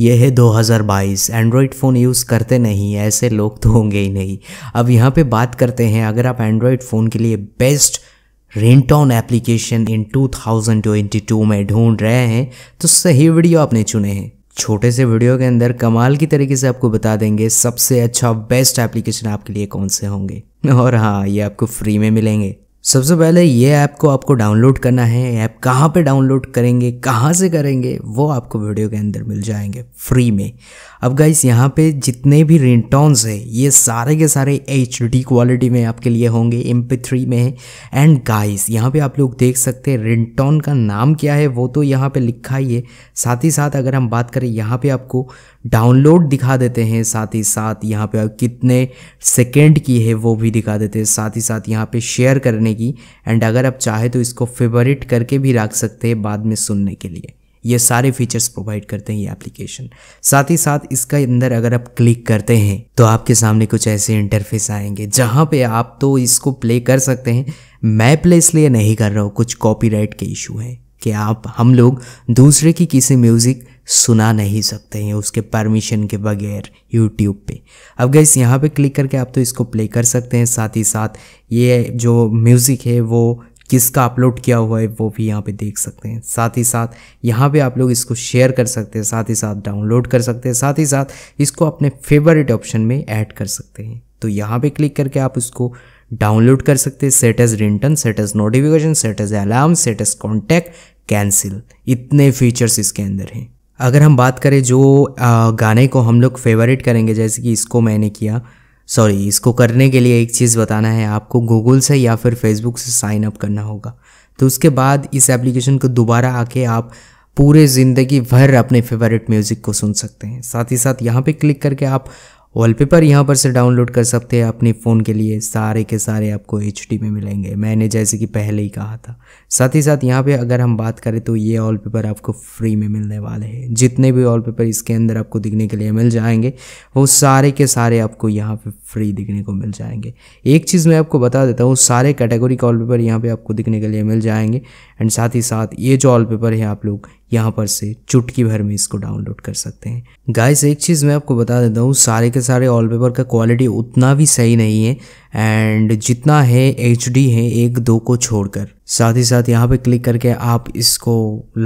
यह है 2022 Android phone use करते नहीं ऐसे लोग तो होंगे ही नहीं अब यहाँ पे बात करते हैं अगर आप एंड्रॉयड फ़ोन के लिए बेस्ट रिंटॉन एप्लीकेशन इन 2022 में ढूंढ रहे हैं तो सही वीडियो आपने चुने हैं छोटे से वीडियो के अंदर कमाल की तरीके से आपको बता देंगे सबसे अच्छा बेस्ट एप्लीकेशन आपके लिए कौन से होंगे और हाँ ये आपको फ्री में मिलेंगे सबसे पहले ये ऐप को आपको डाउनलोड करना है ऐप कहाँ पे डाउनलोड करेंगे कहाँ से करेंगे वो आपको वीडियो के अंदर मिल जाएंगे फ्री में अब गाइस यहाँ पे जितने भी रिंगटोन्स हैं ये सारे के सारे एच क्वालिटी में आपके लिए होंगे एम थ्री में है एंड गाइस यहाँ पे आप लोग देख सकते हैं रिंगटोन का नाम क्या है वो तो यहाँ पे लिखा ही है साथ ही साथ अगर हम बात करें यहाँ पे आपको डाउनलोड दिखा देते हैं साथ ही साथ यहाँ पे कितने सेकेंड की है वो भी दिखा देते हैं साथ ही साथ यहाँ पर शेयर करने जाएगी एंड अगर आप चाहे तो इसको फेवरेट करके भी रख सकते हैं बाद में सुनने के लिए ये सारे फीचर्स प्रोवाइड करते हैं ये एप्लीकेशन साथ ही साथ इसका अंदर अगर आप क्लिक करते हैं तो आपके सामने कुछ ऐसे इंटरफेस आएंगे जहाँ पे आप तो इसको प्ले कर सकते हैं मैं प्ले इसलिए नहीं कर रहा हूँ कुछ कॉपीराइट के इशू हैं कि आप हम लोग दूसरे की किसी म्यूज़िक सुना नहीं सकते हैं उसके परमिशन के बगैर यूट्यूब पे अब गैस यहाँ पे क्लिक करके आप तो इसको प्ले कर सकते हैं साथ ही साथ ये जो म्यूज़िक है वो किसका अपलोड किया हुआ है वो भी यहाँ पे देख सकते हैं साथ ही साथ यहाँ पे आप लोग इसको शेयर कर सकते हैं साथ ही साथ डाउनलोड कर सकते हैं साथ ही साथ इसको अपने फेवरेट ऑप्शन में ऐड कर सकते हैं तो यहाँ पे क्लिक करके आप उसको डाउनलोड कर सकते हैं set as ringtone set as notification set as alarm set as contact cancel इतने फीचर्स इसके अंदर हैं अगर हम बात करें जो आ, गाने को हम लोग फेवरेट करेंगे जैसे कि इसको मैंने किया सॉरी इसको करने के लिए एक चीज़ बताना है आपको गूगल से या फिर फेसबुक से साइन अप करना होगा तो उसके बाद इस एप्लीकेशन को दोबारा आके आप पूरे ज़िंदगी भर अपने फेवरेट म्यूज़िक को सुन सकते हैं साथ ही साथ यहाँ पे क्लिक करके आप वॉलपेपर यहाँ पर से डाउनलोड कर सकते हैं अपने फ़ोन के लिए सारे के सारे आपको एच में मिलेंगे मैंने जैसे कि पहले ही कहा था साथ ही साथ यहाँ पे अगर हम बात करें तो ये वॉलपेपर आपको फ्री में मिलने वाले हैं जितने भी वॉलपेपर इसके अंदर आपको दिखने के लिए मिल जाएंगे वो सारे के सारे आपको यहाँ पर फ्री दिखने को मिल जाएंगे एक चीज़ मैं आपको बता देता हूँ सारे कैटेगरी का ऑल पेपर यहाँ पे आपको दिखने के लिए मिल जाएंगे एंड साथ ही साथ ये जो ऑल पेपर है आप लोग यहाँ पर से चुटकी भर में इसको डाउनलोड कर सकते हैं गाइस एक चीज़ मैं आपको बता देता हूँ सारे के सारे ऑल पेपर का क्वालिटी उतना भी सही नहीं है एंड जितना है एच है एक दो को छोड़कर साथ ही साथ यहाँ पे क्लिक करके आप इसको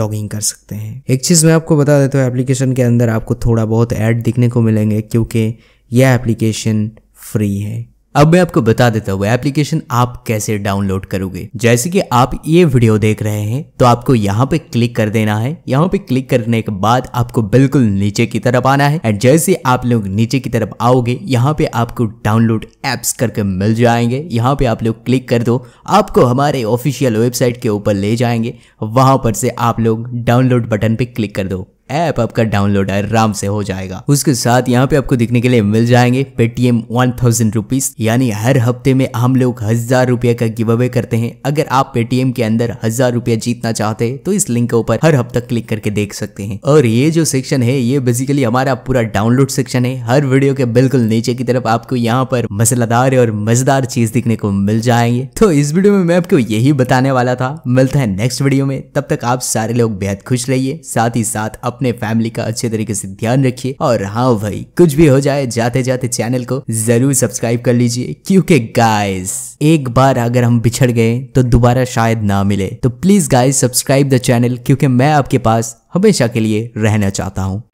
लॉगिन कर सकते हैं एक चीज़ मैं आपको बता देता हूँ एप्लीकेशन के अंदर आपको थोड़ा बहुत ऐड दिखने को मिलेंगे क्योंकि यह एप्लीकेशन फ्री है अब मैं आपको बता देता हूँ एप्लीकेशन आप कैसे डाउनलोड करोगे जैसे कि आप ये वीडियो देख रहे हैं तो आपको यहाँ पे क्लिक कर देना है यहाँ पे क्लिक करने के बाद आपको बिल्कुल नीचे की तरफ आना है एंड जैसे आप लोग नीचे की तरफ आओगे यहाँ पे आपको डाउनलोड एप्स करके मिल जाएंगे यहाँ पे आप लोग क्लिक कर दो आपको हमारे ऑफिशियल वेबसाइट के ऊपर ले जाएंगे वहां पर से आप लोग डाउनलोड बटन पे क्लिक कर दो ऐप आपका डाउनलोड आराम से हो जाएगा उसके साथ यहाँ पे आपको दिखने के लिए मिल जाएंगे पेटीएम वन थाउजेंड रुपीज यानी हर हफ्ते में हम लोग हजार रुपया का गिव अवे करते हैं अगर आप पेटीएम के अंदर हजार रुपया जीतना चाहते हैं तो इस लिंक के ऊपर हर हफ्ता क्लिक करके देख सकते हैं और ये जो सेक्शन है ये बेसिकली हमारा पूरा डाउनलोड सेक्शन है हर वीडियो के बिल्कुल नीचे की तरफ आपको यहाँ पर मसलादार और मजेदार चीज दिखने को मिल जाएंगे तो इस वीडियो में मैं आपको यही बताने वाला था मिलता है नेक्स्ट वीडियो में तब तक आप सारे लोग बेहद खुश रहिए साथ ही साथ अपने अपने फैमिली का अच्छे तरीके से ध्यान रखिए और हाँ भाई कुछ भी हो जाए जाते जाते चैनल को जरूर सब्सक्राइब कर लीजिए क्योंकि गाइस एक बार अगर हम बिछड़ गए तो दोबारा शायद ना मिले तो please guys subscribe the channel क्योंकि मैं आपके पास हमेशा के लिए रहना चाहता हूँ